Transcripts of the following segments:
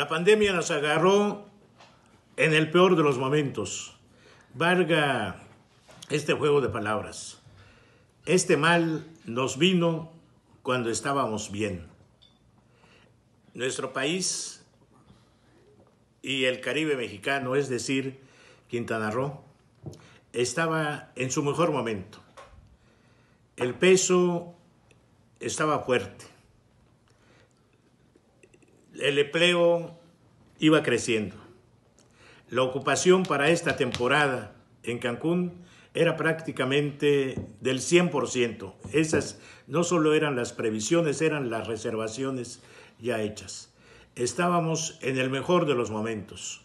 La pandemia nos agarró en el peor de los momentos. Varga este juego de palabras. Este mal nos vino cuando estábamos bien. Nuestro país y el Caribe mexicano, es decir, Quintana Roo, estaba en su mejor momento. El peso estaba fuerte el empleo iba creciendo. La ocupación para esta temporada en Cancún era prácticamente del 100%. Esas no solo eran las previsiones, eran las reservaciones ya hechas. Estábamos en el mejor de los momentos.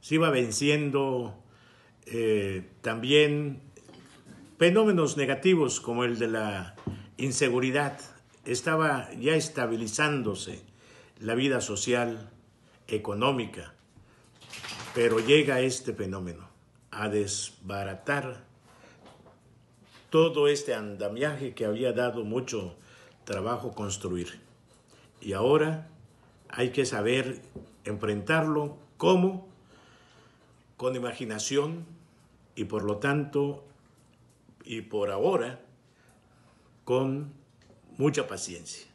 Se iba venciendo eh, también fenómenos negativos como el de la inseguridad. Estaba ya estabilizándose la vida social, económica, pero llega este fenómeno a desbaratar todo este andamiaje que había dado mucho trabajo construir. Y ahora hay que saber enfrentarlo como con imaginación y por lo tanto y por ahora con mucha paciencia.